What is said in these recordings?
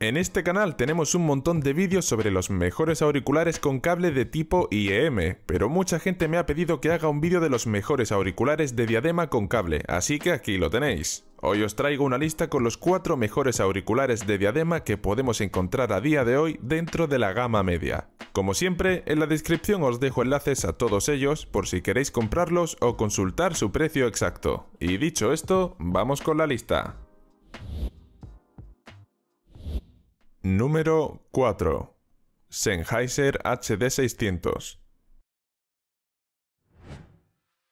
En este canal tenemos un montón de vídeos sobre los mejores auriculares con cable de tipo IEM, pero mucha gente me ha pedido que haga un vídeo de los mejores auriculares de diadema con cable, así que aquí lo tenéis. Hoy os traigo una lista con los 4 mejores auriculares de diadema que podemos encontrar a día de hoy dentro de la gama media. Como siempre, en la descripción os dejo enlaces a todos ellos por si queréis comprarlos o consultar su precio exacto. Y dicho esto, vamos con la lista. Número 4. Sennheiser HD600.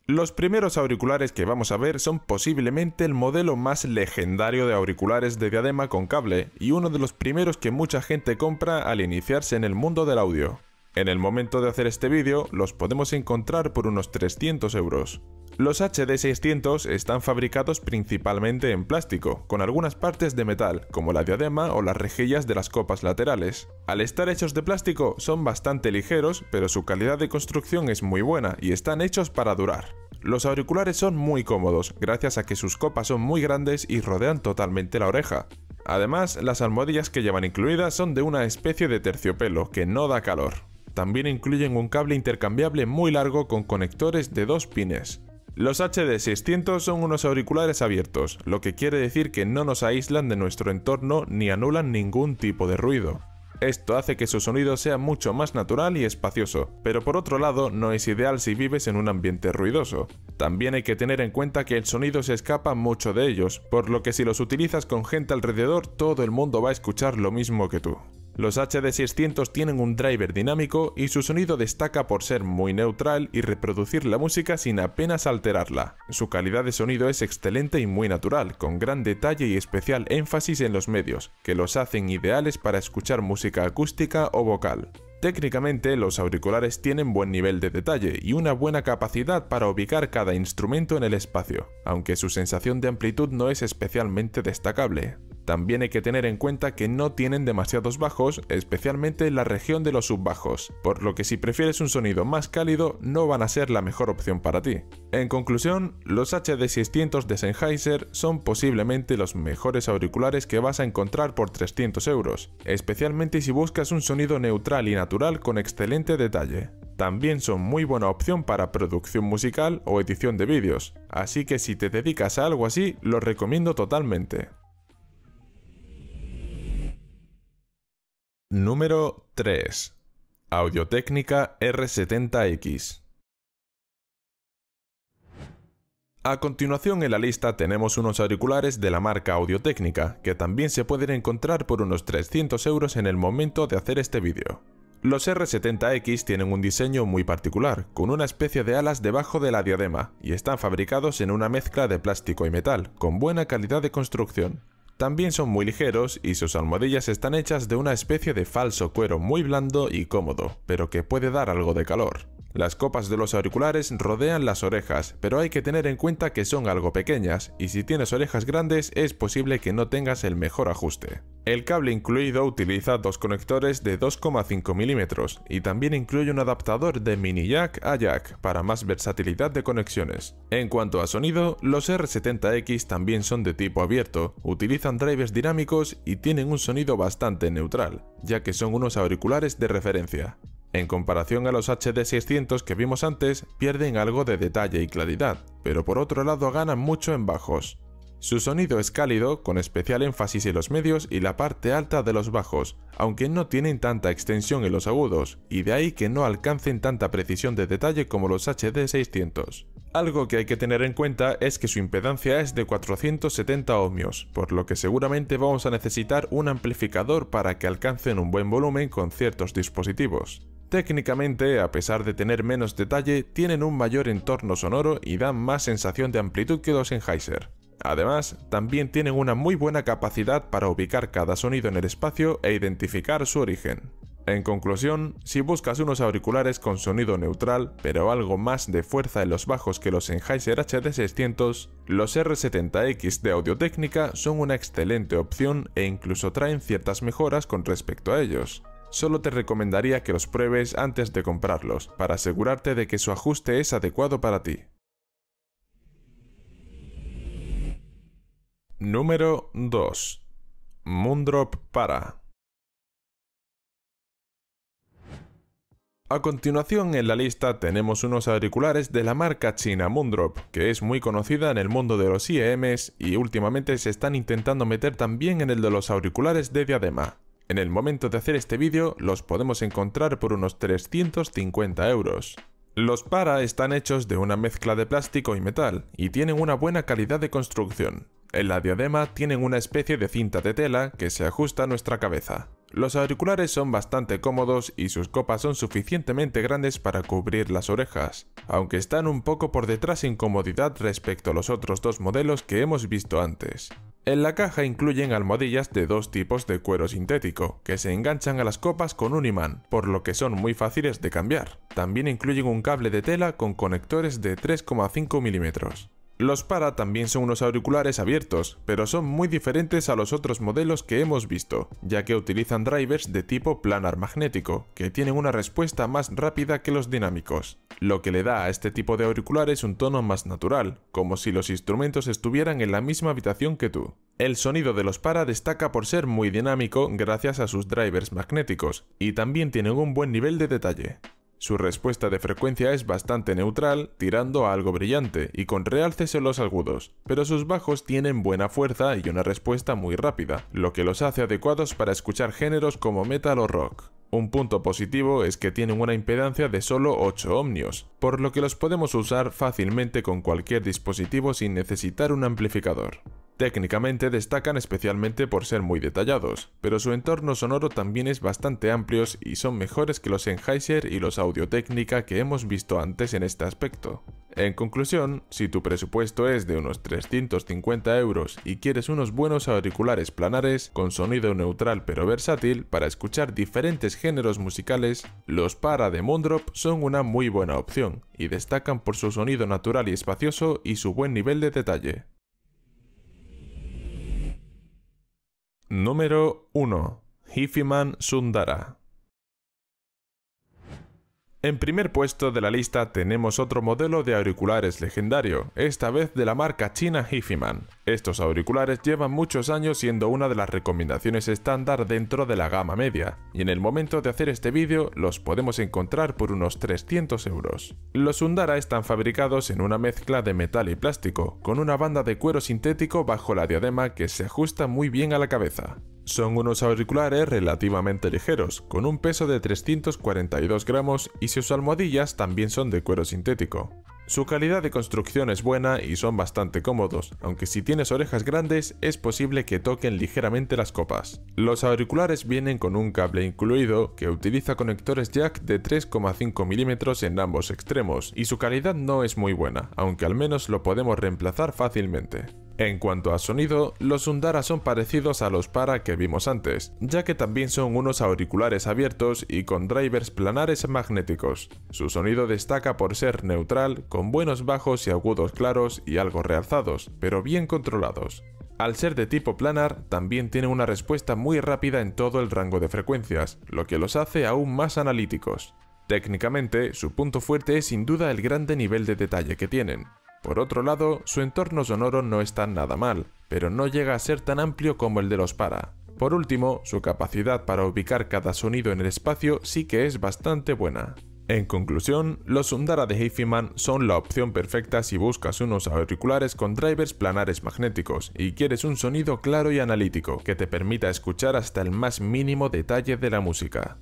Los primeros auriculares que vamos a ver son posiblemente el modelo más legendario de auriculares de diadema con cable y uno de los primeros que mucha gente compra al iniciarse en el mundo del audio. En el momento de hacer este vídeo los podemos encontrar por unos 300 euros. Los HD600 están fabricados principalmente en plástico, con algunas partes de metal, como la diadema o las rejillas de las copas laterales. Al estar hechos de plástico, son bastante ligeros, pero su calidad de construcción es muy buena y están hechos para durar. Los auriculares son muy cómodos, gracias a que sus copas son muy grandes y rodean totalmente la oreja. Además, las almohadillas que llevan incluidas son de una especie de terciopelo, que no da calor. También incluyen un cable intercambiable muy largo con conectores de dos pines. Los HD600 son unos auriculares abiertos, lo que quiere decir que no nos aíslan de nuestro entorno ni anulan ningún tipo de ruido. Esto hace que su sonido sea mucho más natural y espacioso, pero por otro lado no es ideal si vives en un ambiente ruidoso. También hay que tener en cuenta que el sonido se escapa mucho de ellos, por lo que si los utilizas con gente alrededor todo el mundo va a escuchar lo mismo que tú. Los HD600 tienen un driver dinámico y su sonido destaca por ser muy neutral y reproducir la música sin apenas alterarla. Su calidad de sonido es excelente y muy natural, con gran detalle y especial énfasis en los medios, que los hacen ideales para escuchar música acústica o vocal. Técnicamente, los auriculares tienen buen nivel de detalle y una buena capacidad para ubicar cada instrumento en el espacio, aunque su sensación de amplitud no es especialmente destacable. También hay que tener en cuenta que no tienen demasiados bajos, especialmente en la región de los subbajos, por lo que si prefieres un sonido más cálido no van a ser la mejor opción para ti. En conclusión, los HD600 de Sennheiser son posiblemente los mejores auriculares que vas a encontrar por 300 euros, especialmente si buscas un sonido neutral y natural con excelente detalle. También son muy buena opción para producción musical o edición de vídeos, así que si te dedicas a algo así, los recomiendo totalmente. Número 3. audio r R70X. A continuación en la lista tenemos unos auriculares de la marca audio que también se pueden encontrar por unos 300 euros en el momento de hacer este vídeo. Los R70X tienen un diseño muy particular, con una especie de alas debajo de la diadema, y están fabricados en una mezcla de plástico y metal, con buena calidad de construcción. También son muy ligeros y sus almohadillas están hechas de una especie de falso cuero muy blando y cómodo, pero que puede dar algo de calor. Las copas de los auriculares rodean las orejas, pero hay que tener en cuenta que son algo pequeñas, y si tienes orejas grandes es posible que no tengas el mejor ajuste. El cable incluido utiliza dos conectores de 2,5 mm y también incluye un adaptador de mini jack a jack para más versatilidad de conexiones. En cuanto a sonido, los R70X también son de tipo abierto, utilizan drivers dinámicos y tienen un sonido bastante neutral, ya que son unos auriculares de referencia. En comparación a los HD600 que vimos antes, pierden algo de detalle y claridad, pero por otro lado ganan mucho en bajos. Su sonido es cálido, con especial énfasis en los medios y la parte alta de los bajos, aunque no tienen tanta extensión en los agudos, y de ahí que no alcancen tanta precisión de detalle como los HD600. Algo que hay que tener en cuenta es que su impedancia es de 470 ohmios, por lo que seguramente vamos a necesitar un amplificador para que alcancen un buen volumen con ciertos dispositivos. Técnicamente, a pesar de tener menos detalle, tienen un mayor entorno sonoro y dan más sensación de amplitud que los Sennheiser. Además, también tienen una muy buena capacidad para ubicar cada sonido en el espacio e identificar su origen. En conclusión, si buscas unos auriculares con sonido neutral, pero algo más de fuerza en los bajos que los Sennheiser HD600, los R70X de Audio Técnica son una excelente opción e incluso traen ciertas mejoras con respecto a ellos. Solo te recomendaría que los pruebes antes de comprarlos, para asegurarte de que su ajuste es adecuado para ti. Número 2. Moondrop para. A continuación en la lista tenemos unos auriculares de la marca china Moondrop, que es muy conocida en el mundo de los IEMs y últimamente se están intentando meter también en el de los auriculares de diadema. En el momento de hacer este vídeo los podemos encontrar por unos 350 euros. Los para están hechos de una mezcla de plástico y metal y tienen una buena calidad de construcción. En la diadema tienen una especie de cinta de tela que se ajusta a nuestra cabeza. Los auriculares son bastante cómodos y sus copas son suficientemente grandes para cubrir las orejas, aunque están un poco por detrás en comodidad respecto a los otros dos modelos que hemos visto antes. En la caja incluyen almohadillas de dos tipos de cuero sintético, que se enganchan a las copas con un imán, por lo que son muy fáciles de cambiar. También incluyen un cable de tela con conectores de 3,5 milímetros. Los para también son unos auriculares abiertos, pero son muy diferentes a los otros modelos que hemos visto, ya que utilizan drivers de tipo planar magnético, que tienen una respuesta más rápida que los dinámicos, lo que le da a este tipo de auriculares un tono más natural, como si los instrumentos estuvieran en la misma habitación que tú. El sonido de los para destaca por ser muy dinámico gracias a sus drivers magnéticos, y también tienen un buen nivel de detalle. Su respuesta de frecuencia es bastante neutral, tirando a algo brillante y con realces en los agudos, pero sus bajos tienen buena fuerza y una respuesta muy rápida, lo que los hace adecuados para escuchar géneros como metal o rock. Un punto positivo es que tienen una impedancia de solo 8 ohmios, por lo que los podemos usar fácilmente con cualquier dispositivo sin necesitar un amplificador. Técnicamente destacan especialmente por ser muy detallados, pero su entorno sonoro también es bastante amplio y son mejores que los Sennheiser y los Audio technica que hemos visto antes en este aspecto. En conclusión, si tu presupuesto es de unos 350 euros y quieres unos buenos auriculares planares con sonido neutral pero versátil para escuchar diferentes géneros musicales, los Para de Mondrop son una muy buena opción y destacan por su sonido natural y espacioso y su buen nivel de detalle. Número 1. Hifiman Sundara. En primer puesto de la lista tenemos otro modelo de auriculares legendario, esta vez de la marca china Hifiman. Estos auriculares llevan muchos años siendo una de las recomendaciones estándar dentro de la gama media, y en el momento de hacer este vídeo los podemos encontrar por unos 300 euros. Los Sundara están fabricados en una mezcla de metal y plástico, con una banda de cuero sintético bajo la diadema que se ajusta muy bien a la cabeza. Son unos auriculares relativamente ligeros, con un peso de 342 gramos y sus almohadillas también son de cuero sintético. Su calidad de construcción es buena y son bastante cómodos, aunque si tienes orejas grandes es posible que toquen ligeramente las copas. Los auriculares vienen con un cable incluido que utiliza conectores jack de 3,5 mm en ambos extremos y su calidad no es muy buena, aunque al menos lo podemos reemplazar fácilmente. En cuanto a sonido, los Sundara son parecidos a los Para que vimos antes, ya que también son unos auriculares abiertos y con drivers planares magnéticos. Su sonido destaca por ser neutral, con buenos bajos y agudos claros y algo realzados, pero bien controlados. Al ser de tipo planar, también tiene una respuesta muy rápida en todo el rango de frecuencias, lo que los hace aún más analíticos. Técnicamente, su punto fuerte es sin duda el grande nivel de detalle que tienen, por otro lado, su entorno sonoro no está nada mal, pero no llega a ser tan amplio como el de los para. Por último, su capacidad para ubicar cada sonido en el espacio sí que es bastante buena. En conclusión, los Sundara de Hifiman son la opción perfecta si buscas unos auriculares con drivers planares magnéticos y quieres un sonido claro y analítico que te permita escuchar hasta el más mínimo detalle de la música.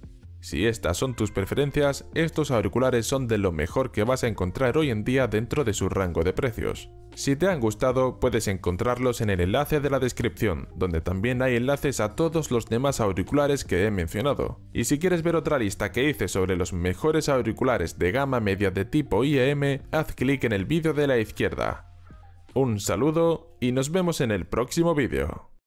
Si estas son tus preferencias, estos auriculares son de lo mejor que vas a encontrar hoy en día dentro de su rango de precios. Si te han gustado, puedes encontrarlos en el enlace de la descripción, donde también hay enlaces a todos los demás auriculares que he mencionado. Y si quieres ver otra lista que hice sobre los mejores auriculares de gama media de tipo IEM, haz clic en el vídeo de la izquierda. Un saludo y nos vemos en el próximo vídeo.